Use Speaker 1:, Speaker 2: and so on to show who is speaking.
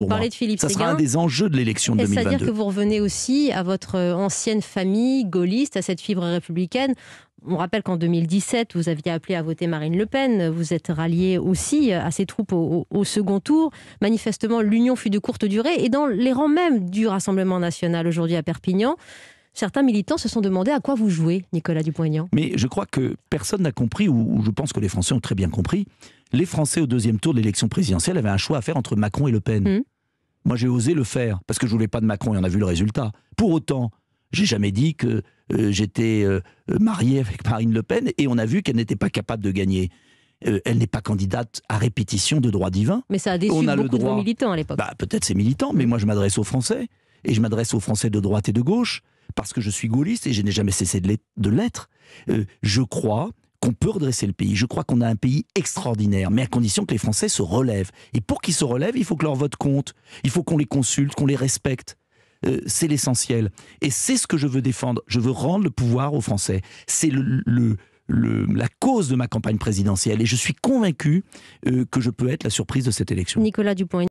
Speaker 1: Vous de Philippe Ça sera un des
Speaker 2: enjeux de l'élection de 2022. C'est-à-dire que vous
Speaker 1: revenez aussi à votre euh, ancienne famille gaulliste, à cette fibre républicaine. On rappelle qu'en 2017, vous aviez appelé à voter Marine Le Pen. Vous êtes rallié aussi à ses troupes au, second tour. Manifestement, l'union fut de courte durée. Et dans les rangs même du Rassemblement national aujourd'hui à Perpignan, certains militants se sont demandé à quoi vous jouez, Nicolas dupont
Speaker 2: Mais je crois que personne n'a compris, ou je pense que les Français ont très bien compris, les Français au deuxième tour de l'élection présidentielle avaient un choix à faire entre Macron et Le Pen. Hum. Moi, j'ai osé le faire parce que je voulais pas de Macron et on a vu le résultat. Pour autant, j'ai jamais dit que euh, j'étais euh, euh, marié avec Marine Le Pen et on a vu qu'elle n'était pas capable de gagner. elle n'est pas candidate à répétition de droit divin. Mais ça a déçu on a le droit... de militants à l'époque. Bah, peut-être c'est militants, mais moi je m'adresse aux Français et je m'adresse aux Français de droite et de gauche parce que je suis gaulliste et je n'ai jamais cessé de l'être. je crois qu'on peut redresser le pays. Je crois qu'on a un pays extraordinaire, mais à condition que les Français se relèvent. Et pour qu'ils se relèvent, il faut que leur vote compte, il faut qu'on les consulte, qu'on les respecte. Euh, c'est l'essentiel. Et c'est ce que je veux défendre. Je veux rendre le pouvoir aux Français. C'est la cause de ma campagne présidentielle. Et je suis convaincu euh, que je peux être la surprise de cette élection.
Speaker 1: Nicolas Dupont.